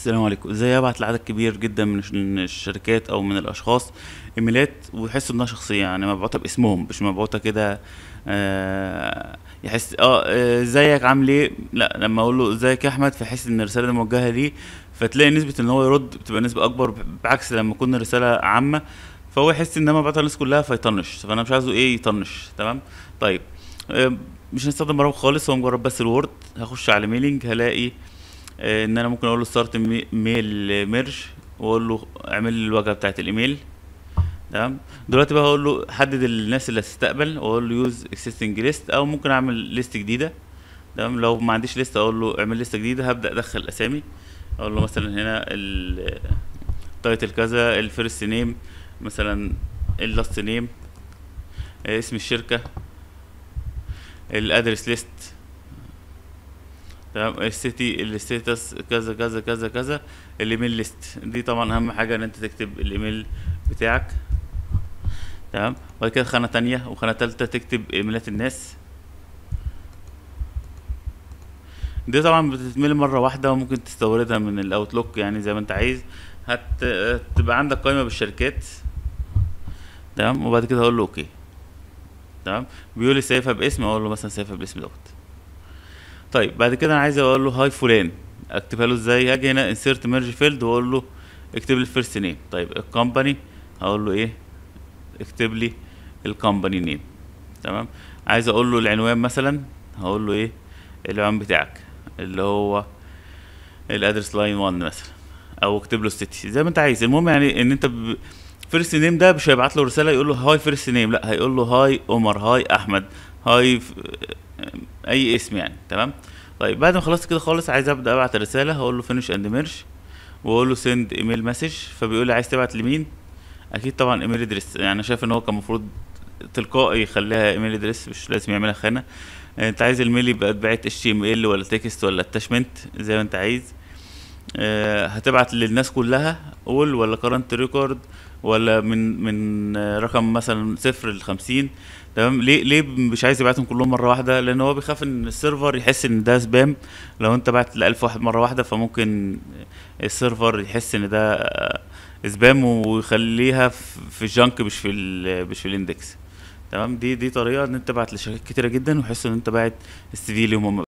السلام عليكم ازاي ابعت لعدد كبير جدا من الشركات او من الاشخاص ايميلات ويحسوا انها شخصيه يعني مبعوته باسمهم مش مبعوته كده آه يحس آه،, اه ازيك عامل ايه لا لما اقول له ازيك يا احمد فيحس ان الرساله دي موجهه ليه فتلاقي نسبه ان هو يرد بتبقى نسبه اكبر بعكس لما تكون الرساله عامه فهو يحس ان انا مبعوتها للناس كلها فيطنش فانا مش عايزه ايه يطنش تمام طيب آه مش هنستخدم برامج خالص هو مجرد بس الوورد هخش على ميلينج هلاقي آه، ان انا ممكن اقول له ستارت ميل ميرج واقول له اعمل لي الواجهه بتاعه الايميل تمام دلوقتي بقى هقول له حدد الناس اللي هتستقبل واقول له يوز اكسيستنج ليست او ممكن اعمل ليست جديده تمام لو ما عنديش ليست اقول له اعمل ليست جديده هبدا ادخل اسامي اقول له مثلا هنا التايتل آه، كذا الفيرست نيم مثلا اللاست آه، نيم اسم الشركه الادرس ليست تمام السيتي الستاتس كذا كذا كذا كذا الايميل ليست دي طبعا اهم حاجه ان انت تكتب الايميل بتاعك تمام وبعد كده خانه تانية وخانه تالتة تكتب ايميلات الناس دي طبعا بتتملي مره واحده وممكن تستوردها من الاوتلوك يعني زي ما انت عايز هتبقى عندك قائمه بالشركات تمام وبعد كده هقول له اوكي تمام بيقول لي سيفها باسم اقول له مثلا سيفها باسم دوت طيب بعد كده انا عايز اقول له هاي فلان اكتبها له ازاي هاجي هنا انسيرت ميرج فيلد واقول له اكتب لي الفيرست نيم طيب الكومباني هقول له ايه اكتب لي الكومباني نيم تمام عايز اقول له العنوان مثلا هقول له ايه العنوان بتاعك اللي هو الادرس لاين 1 مثلا او اكتب له السيتي زي ما انت عايز المهم يعني ان انت فيرست نيم ده مش هيبعت له رساله يقول له هاي فيرست نيم لا هيقول له هاي عمر هاي احمد هاي اي اسم يعني تمام طيب بعد ما خلصت كده خالص عايز ابدا ابعت رساله هقول له فينش اند ميرش واقول له سند ايميل مسج فبيقول لي عايز تبعت لمين اكيد طبعا ايميل ادريس يعني شايف ان هو كان المفروض تلقائي يخليها ايميل ادريس مش لازم يعملها خانه انت عايز الميل يبقى اتبعت اتش ام ال ولا تكست ولا اتاشمنت زي ما انت عايز آه، هتبعت للناس كلها اول ولا كرنت ريكورد ولا من من آه، رقم مثلا صفر ل 50 تمام ليه ليه مش عايز يبعتهم كلهم مره واحده لان هو بيخاف ان السيرفر يحس ان ده سبام لو انت بعت ل 1000 واحد مره واحده فممكن السيرفر يحس ان ده سبام آه، ويخليها في الجنك مش في مش في الاندكس تمام دي دي طريقه ان انت تبعت لشركات كتيره جدا ويحسوا ان انت باعت السي في ليهم